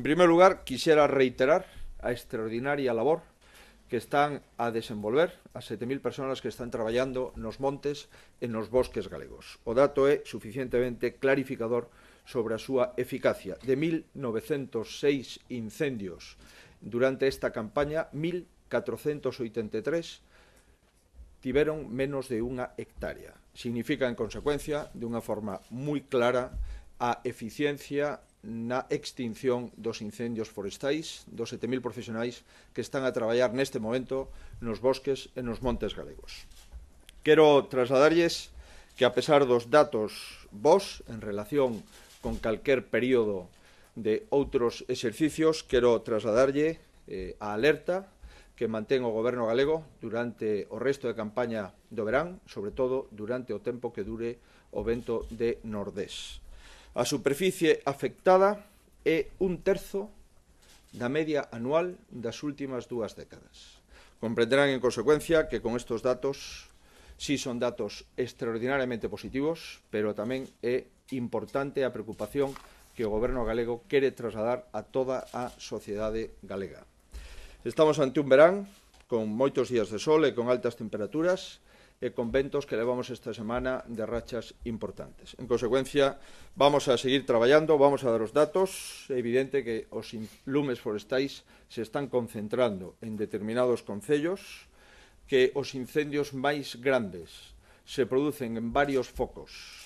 En primer lugar, quixera reiterar a extraordinaria labor que están a desenvolver as 7.000 persoas que están traballando nos montes e nos bosques galegos. O dato é suficientemente clarificador sobre a súa eficacia. De 1.906 incendios durante esta campaña, 1.483 tiveron menos de unha hectárea. Significa, en consecuencia, de unha forma moi clara, a eficiencia na extinción dos incendios forestais dos 7.000 profesionais que están a traballar neste momento nos bosques e nos montes galegos. Quero trasladarlles que a pesar dos datos vos en relación con calquer período de outros exercicios, quero trasladarlle eh, a alerta que mantén o goberno galego durante o resto de campaña do verán, sobre todo durante o tempo que dure o vento de Nordés. A superficie afectada é un terzo da media anual das últimas dúas décadas. Comprenderán, en consecuencia, que con estos datos sí son datos extraordinariamente positivos, pero tamén é importante a preocupación que o goberno galego quere trasladar a toda a sociedade galega. Estamos ante un verán con moitos días de sol e con altas temperaturas, e ventos que levamos esta semana de rachas importantes. En consecuencia, vamos a seguir traballando, vamos a dar os datos. É evidente que os lumes forestais se están concentrando en determinados concellos, que os incendios máis grandes se producen en varios focos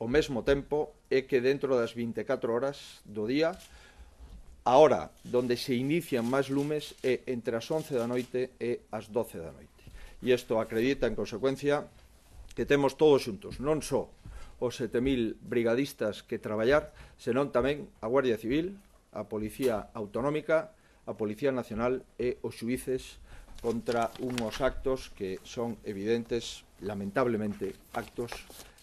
ao mesmo tempo e que dentro das 24 horas do día a hora donde se inician máis lumes é entre as 11 da noite e as 12 da noite e isto acredita en consecuencia que temos todos xuntos, non só os 7.000 brigadistas que traballar, senón tamén a Guardia Civil, a Policía Autonómica, a Policía Nacional e os xuíces contra unhos actos que son evidentes, lamentablemente, actos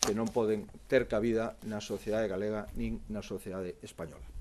que non poden ter cabida na sociedade galega nin na sociedade española.